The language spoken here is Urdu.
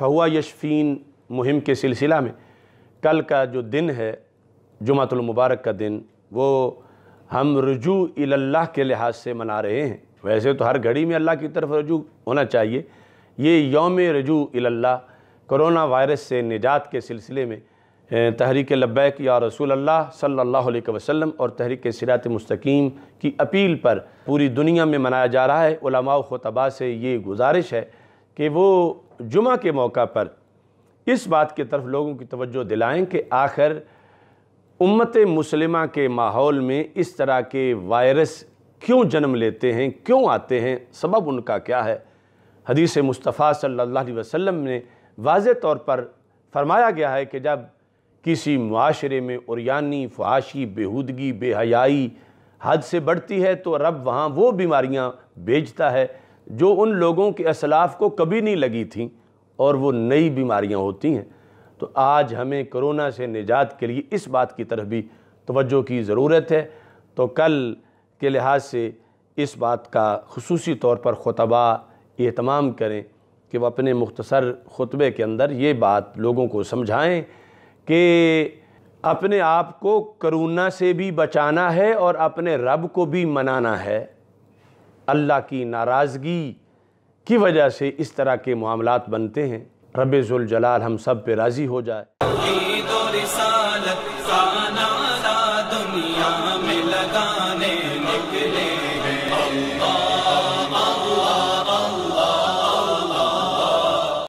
فہوا یشفین مہم کے سلسلہ میں کل کا جو دن ہے جمعۃ المبارک کا دن وہ ہم رجوع اللہ کے لحاظ سے منا رہے ہیں ویسے تو ہر گھڑی میں اللہ کی طرف رجوع ہونا چاہیے یہ یوم رجوع اللہ کرونا وائرس سے نجات کے سلسلے میں تحریک لبیک یا رسول اللہ صلی اللہ علیہ وسلم اور تحریک سرات مستقیم کی اپیل پر پوری دنیا میں منایا جا رہا ہے علماء خطبہ سے یہ گزارش ہے کہ وہ جمعہ کے موقع پر اس بات کے طرف لوگوں کی توجہ دلائیں کہ آخر امت مسلمہ کے ماحول میں اس طرح کے وائرس کیوں جنم لیتے ہیں کیوں آتے ہیں سبب ان کا کیا ہے حدیث مصطفیٰ صلی اللہ علیہ وسلم نے واضح طور پر فرمایا گیا ہے کہ جب کسی معاشرے میں اوریانی فحاشی بےہودگی بے حیائی حد سے بڑھتی ہے تو رب وہاں وہ بیماریاں بھیجتا ہے جو ان لوگوں کے اسلاف کو کبھی نہیں لگی تھیں اور وہ نئی بیماریاں ہوتی ہیں تو آج ہمیں کرونا سے نجات کے لیے اس بات کی طرف بھی توجہ کی ضرورت ہے تو کل کے لحاظ سے اس بات کا خصوصی طور پر خطبہ اہتمام کریں کہ وہ اپنے مختصر خطبے کے اندر یہ بات لوگوں کو سمجھائیں کہ اپنے آپ کو کرونا سے بھی بچانا ہے اور اپنے رب کو بھی منانا ہے اللہ کی ناراضگی کی وجہ سے اس طرح کے معاملات بنتے ہیں رب ذوالجلال ہم سب پہ راضی ہو جائے